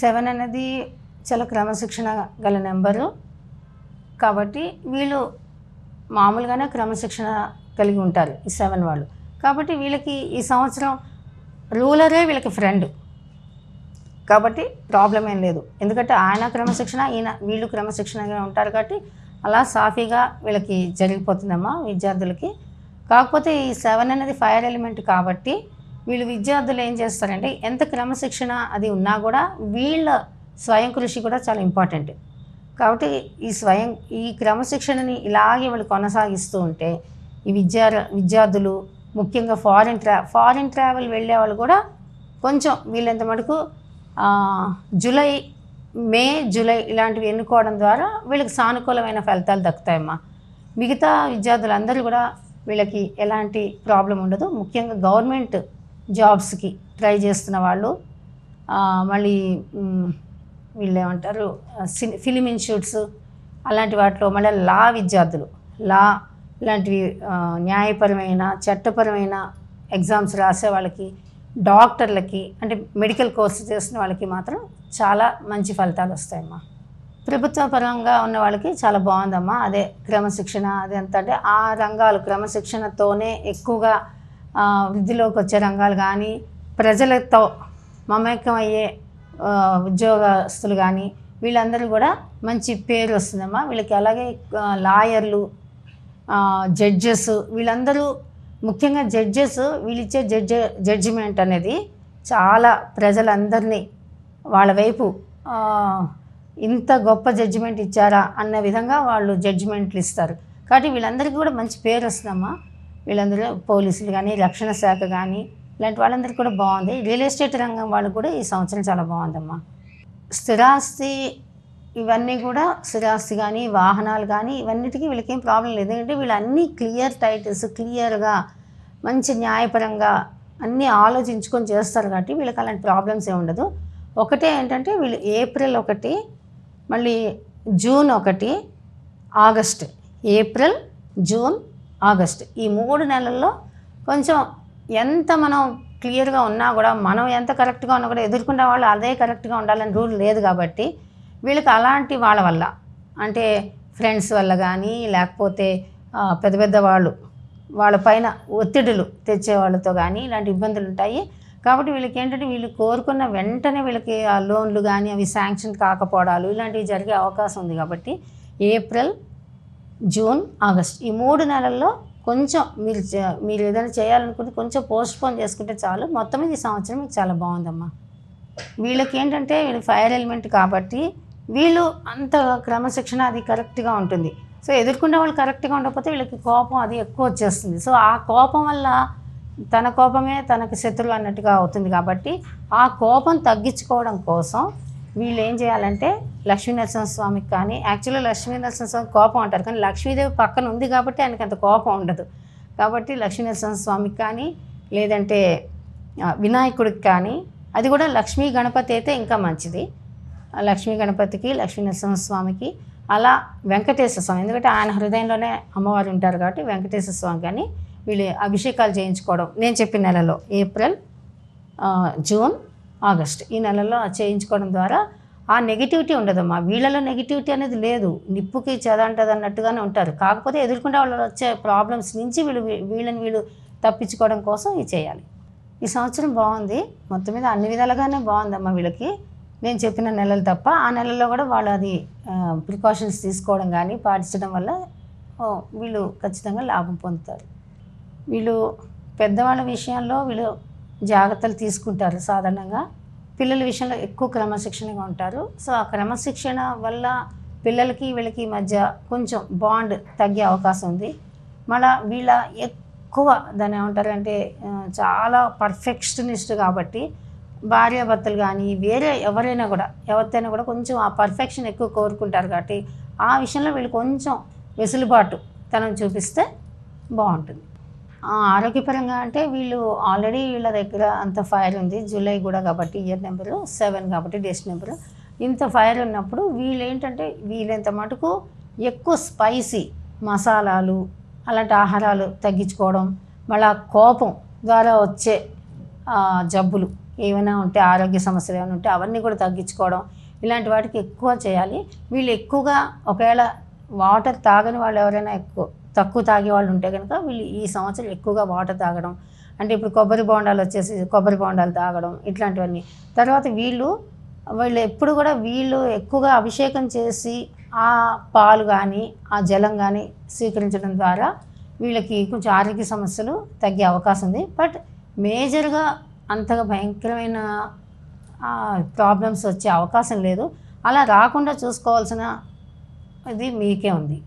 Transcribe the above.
seven అనేది చాలా క్రమశిక్షణ గల నెంబరు కాబట్టి వీళ్ళు మామూలుగానే క్రమశిక్షణ కలిగి ఉంటారు ఈ సెవెన్ వాళ్ళు కాబట్టి వీళ్ళకి ఈ సంవత్సరం రూలరే వీళ్ళకి ఫ్రెండ్ కాబట్టి ప్రాబ్లం ఏం లేదు ఎందుకంటే ఆయన క్రమశిక్షణ ఈయన వీళ్ళు క్రమశిక్షణగా ఉంటారు కాబట్టి అలా సాఫీగా వీళ్ళకి జరిగిపోతుందమ్మా విద్యార్థులకి కాకపోతే ఈ సెవెన్ అనేది ఫైర్ ఎలిమెంట్ కాబట్టి వీళ్ళు విద్యార్థులు ఏం చేస్తారంటే ఎంత క్రమశిక్షణ అది ఉన్నా కూడా వీళ్ళ స్వయం కృషి కూడా చాలా ఇంపార్టెంట్ కాబట్టి ఈ స్వయం ఈ క్రమశిక్షణని ఇలాగే వాళ్ళు కొనసాగిస్తూ ఉంటే ఈ విద్యా విద్యార్థులు ముఖ్యంగా ఫారిన్ ట్రా ఫారిన్ ట్రావెల్ వెళ్ళే వాళ్ళు కూడా కొంచెం వీళ్ళంత మటుకు జూలై మే జూలై ఇలాంటివి ఎన్నుకోవడం ద్వారా వీళ్ళకి సానుకూలమైన ఫలితాలు దక్కుతాయమ్మా మిగతా విద్యార్థులందరూ కూడా వీళ్ళకి ఎలాంటి ప్రాబ్లం ఉండదు ముఖ్యంగా గవర్నమెంట్ జాబ్స్కి ట్రై చేస్తున్న వాళ్ళు మళ్ళీ వీళ్ళు ఏమంటారు ఫిలిం ఇన్స్టిట్యూట్స్ అలాంటి వాటిలో మళ్ళీ లా విద్యార్థులు లా ఇలాంటివి న్యాయపరమైన చట్టపరమైన ఎగ్జామ్స్ రాసే వాళ్ళకి డాక్టర్లకి అంటే మెడికల్ కోర్సు చేసిన వాళ్ళకి మాత్రం చాలా మంచి ఫలితాలు వస్తాయమ్మా ప్రభుత్వ పరంగా ఉన్న వాళ్ళకి చాలా బాగుందమ్మా అదే క్రమశిక్షణ అదంతా అంటే ఆ రంగాలు క్రమశిక్షణతోనే ఎక్కువగా విధిలోకి వచ్చే రంగాలు కానీ ప్రజలతో మమేకం అయ్యే ఉద్యోగస్తులు కానీ వీళ్ళందరూ కూడా మంచి పేరు వస్తుందమ్మా వీళ్ళకి అలాగే లాయర్లు జడ్జెస్ వీళ్ళందరూ ముఖ్యంగా జడ్జెస్ వీళ్ళిచ్చే జడ్జ జడ్జిమెంట్ అనేది చాలా ప్రజలందరినీ వాళ్ళ వైపు ఇంత గొప్ప జడ్జిమెంట్ ఇచ్చారా అన్న విధంగా వాళ్ళు జడ్జిమెంట్లు ఇస్తారు కాబట్టి వీళ్ళందరికీ కూడా మంచి పేరు వస్తుందమ్మా వీళ్ళందరూ పోలీసులు కానీ రక్షణ శాఖ కానీ ఇలాంటి వాళ్ళందరికీ కూడా బాగుంది రియల్ ఎస్టేట్ రంగం వాళ్ళు కూడా ఈ సంవత్సరం చాలా బాగుందమ్మా స్థిరాస్తి ఇవన్నీ కూడా స్థిరాస్తి కానీ వాహనాలు కానీ ఇవన్నిటికీ వీళ్ళకేం ప్రాబ్లం లేదు ఎందుకంటే వీళ్ళు క్లియర్ టైటిల్స్ క్లియర్గా మంచి న్యాయపరంగా అన్నీ ఆలోచించుకొని చేస్తారు కాబట్టి వీళ్ళకి అలాంటి ప్రాబ్లమ్స్ ఏమి ఉండదు ఒకటే ఏంటంటే వీళ్ళు ఏప్రిల్ ఒకటి మళ్ళీ జూన్ ఒకటి ఆగస్ట్ ఏప్రిల్ జూన్ ఆగస్ట్ ఈ మూడు నెలల్లో కొంచెం ఎంత మనం క్లియర్గా ఉన్నా కూడా మనం ఎంత కరెక్ట్గా ఉన్నా కూడా ఎదుర్కొన్న వాళ్ళు అదే కరెక్ట్గా ఉండాలని రూల్ లేదు కాబట్టి వీళ్ళకి అలాంటి వాళ్ళ వల్ల అంటే ఫ్రెండ్స్ వల్ల కానీ లేకపోతే పెద్ద పెద్ద వాళ్ళు వాళ్ళ పైన ఒత్తిడులు తెచ్చే వాళ్ళతో కానీ ఇలాంటి ఇబ్బందులు ఉంటాయి కాబట్టి వీళ్ళకి ఏంటంటే వీళ్ళు కోరుకున్న వెంటనే వీళ్ళకి ఆ లోన్లు కానీ అవి శాంక్షన్ కాకపోవడాలు ఇలాంటివి జరిగే అవకాశం ఉంది కాబట్టి ఏప్రిల్ జూన్ ఆగస్ట్ ఈ మూడు నెలల్లో కొంచెం మీరు మీరు ఏదైనా చేయాలనుకుంటే కొంచెం పోస్ట్ పోన్ చేసుకుంటే చాలు మొత్తం ఈ సంవత్సరం మీకు చాలా బాగుందమ్మా వీళ్ళకి ఏంటంటే వీళ్ళు ఫైర్ ఎలిమెంట్ కాబట్టి వీళ్ళు అంత క్రమశిక్షణ అది కరెక్ట్గా ఉంటుంది సో ఎదుర్కొనే వాళ్ళు కరెక్ట్గా ఉండకపోతే వీళ్ళకి కోపం అది ఎక్కువ వచ్చేస్తుంది సో ఆ కోపం వల్ల తన కోపమే తనకు శత్రువు అన్నట్టుగా అవుతుంది కాబట్టి ఆ కోపం తగ్గించుకోవడం కోసం వీళ్ళు ఏం చేయాలంటే స్వామికి కానీ యాక్చువల్గా స్వామి కోపం అంటారు కానీ లక్ష్మీదేవి పక్కన ఉంది కాబట్టి ఆయనకు అంత కోపం ఉండదు కాబట్టి స్వామికి కానీ లేదంటే వినాయకుడికి కానీ అది కూడా లక్ష్మీ గణపతి అయితే ఇంకా మంచిది లక్ష్మీ గణపతికి లక్ష్మీ స్వామికి అలా వెంకటేశ్వర స్వామి ఎందుకంటే ఆయన హృదయంలోనే అమ్మవారు ఉంటారు కాబట్టి వెంకటేశ్వర స్వామి కానీ వీళ్ళు అభిషేకాలు చేయించుకోవడం నేను చెప్పిన నెలలో ఏప్రిల్ జూన్ ఆగస్ట్ ఈ నెలలో చేయించుకోవడం ద్వారా ఆ నెగిటివిటీ ఉండదమ్మా వీళ్ళలో నెగిటివిటీ అనేది లేదు నిప్పుకి చదంటది అన్నట్టుగానే ఉంటారు కాకపోతే ఎదుర్కొంటే వాళ్ళు వచ్చే ప్రాబ్లమ్స్ నుంచి వీళ్ళు వీళ్ళని వీళ్ళు తప్పించుకోవడం కోసం ఇది చేయాలి ఈ సంవత్సరం బాగుంది మొత్తం మీద అన్ని విధాలుగానే బాగుందమ్మా వీళ్ళకి నేను చెప్పిన నెలలు తప్ప ఆ నెలల్లో కూడా వాళ్ళు అది ప్రికాషన్స్ తీసుకోవడం కానీ పాటించడం వల్ల వీళ్ళు ఖచ్చితంగా లాభం పొందుతారు వీళ్ళు పెద్దవాళ్ళ విషయాల్లో వీళ్ళు జాగ్రత్తలు తీసుకుంటారు సాధారణంగా పిల్లల విషయంలో ఎక్కువ క్రమశిక్షణగా ఉంటారు సో ఆ క్రమశిక్షణ వల్ల పిల్లలకి వీళ్ళకి మధ్య కొంచెం బాండ్ తగ్గే అవకాశం ఉంది మళ్ళా వీళ్ళ ఎక్కువ దాన్ని ఏమంటారంటే చాలా పర్ఫెక్షనిస్ట్ కాబట్టి భార్యాభర్తలు కానీ వేరే ఎవరైనా కూడా ఎవరితైనా కూడా కొంచెం ఆ పర్ఫెక్షన్ ఎక్కువ కోరుకుంటారు కాబట్టి ఆ విషయంలో వీళ్ళు కొంచెం వెసులుబాటు తనం చూపిస్తే బాగుంటుంది ఆరోగ్యపరంగా అంటే వీళ్ళు ఆల్రెడీ వీళ్ళ దగ్గర అంత ఫైర్ ఉంది జూలై కూడా కాబట్టి ఇయర్ నెంబరు సెవెన్ కాబట్టి డేస్ నెంబరు ఇంత ఫైర్ ఉన్నప్పుడు వీళ్ళు ఏంటంటే వీళ్ళంత మటుకు ఎక్కువ స్పైసీ మసాలాలు అలాంటి ఆహారాలు తగ్గించుకోవడం మళ్ళీ కోపం ద్వారా వచ్చే జబ్బులు ఏమైనా ఉంటే ఆరోగ్య సమస్యలు ఏమైనా ఉంటే అవన్నీ కూడా తగ్గించుకోవడం ఇలాంటి వాటికి ఎక్కువ చేయాలి వీళ్ళు ఎక్కువగా ఒకవేళ వాటర్ తాగని వాళ్ళు ఎవరైనా ఎక్కువ తక్కువ తాగే వాళ్ళు ఉంటే కనుక వీళ్ళు ఈ సంవత్సరం ఎక్కువగా వాటర్ తాగడం అంటే ఇప్పుడు కొబ్బరి బోండాలు వచ్చేసి కొబ్బరి బోండాలు తాగడం ఇట్లాంటివన్నీ తర్వాత వీళ్ళు వీళ్ళు ఎప్పుడు కూడా వీళ్ళు ఎక్కువగా అభిషేకం చేసి ఆ పాలు కానీ ఆ జలం కానీ స్వీకరించడం ద్వారా వీళ్ళకి కొంచెం ఆరోగ్య సమస్యలు తగ్గే అవకాశం ఉంది బట్ మేజర్గా అంతగా భయంకరమైన ప్రాబ్లమ్స్ వచ్చే అవకాశం లేదు అలా రాకుండా చూసుకోవాల్సిన ఇది మీకే ఉంది